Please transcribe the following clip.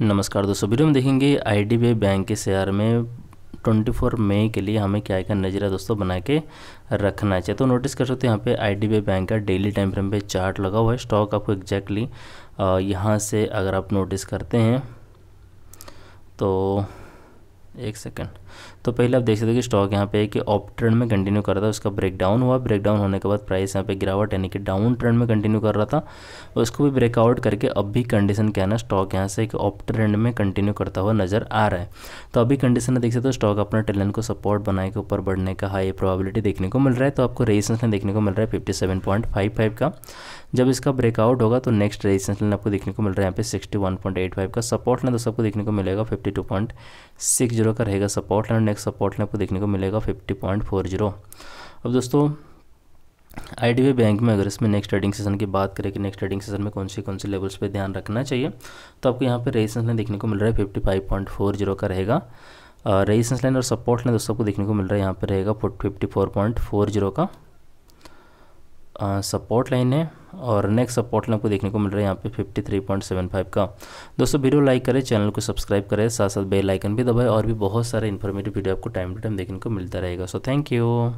नमस्कार दोस्तों वीडियो में देखेंगे आई बैंक के शेयर में 24 मई के लिए हमें क्या क्या नज़रिया दोस्तों बना के रखना चाहिए तो नोटिस कर सकते हैं यहाँ पे आई बैंक का डेली टाइम फ्रेम पे चार्ट लगा हुआ है स्टॉक आपको एग्जैक्टली यहाँ से अगर आप नोटिस करते हैं तो एक सेकेंड तो पहले आप देख सकते हो कि स्टॉक यहाँ पे कि ऑप ट्रेंड में कंटिन्यू कर रहा था उसका ब्रेक डाउन हुआ ब्रेक डाउन होने के बाद प्राइस यहाँ पे गिरावट यानी कि डाउन ट्रेंड में कंटिन्यू कर रहा था और उसको भी ब्रेकआउट करके अब भी कंडीशन क्या है ना स्टॉक यहाँ से एक ऑप ट्रेंड में कंटिन्यू करता हुआ नजर आ रहा है तो अभी कंडीशन में देख सकते हो स्टॉक अपना टेलन को सपोर्ट बनाए के ऊपर बढ़ने का हाई प्रॉबिलिटी देखने को मिल रहा है तो आपको रेजिस्टेंस लेन देखने को मिल रहा है फिफ्टी का जब इसका ब्रेकआउट होगा तो नेक्स्ट रेजिस्टेंस लेन आपको देखने को मिल रहा है यहाँ पे सिक्सटी का सपोर्ट लेन दोस्तों आपको देखने को मिलेगा फिफ्टी जीरो का रहेगा support line next support line आपको देखने को मिलेगा फिफ्टी पॉइंट फोर जीरो अब दोस्तों आई बैंक में अगर इसमें नेक्स्ट ट्रेडिंग सेशन की बात करें कि नेक्स्ट ट्रेडिंग सेशन में कौन सी कौन सी लेवल्स पे ध्यान रखना चाहिए तो आपको यहाँ पे रेजिस्टेंस लाइन देखने को मिल रहा है fifty five point four zero का रहेगा रेजिस्टेंस लाइन और सपोर्ट लाइन दोस्तों आपको देखने को मिल रहा है यहाँ पर रहेगा fifty four point four zero का सपोर्ट लाइन है और नेक्स्ट सपोर्ट आपको देखने को मिल रहा है यहाँ पे 53.75 का दोस्तों वीडियो लाइक करें चैनल को सब्सक्राइब करें साथ साथ बेल आइकन भी दबाएं और भी बहुत सारे इन्फॉर्मेटिव वीडियो आपको टाइम टू टाइम देखने को मिलता रहेगा सो थैंक यू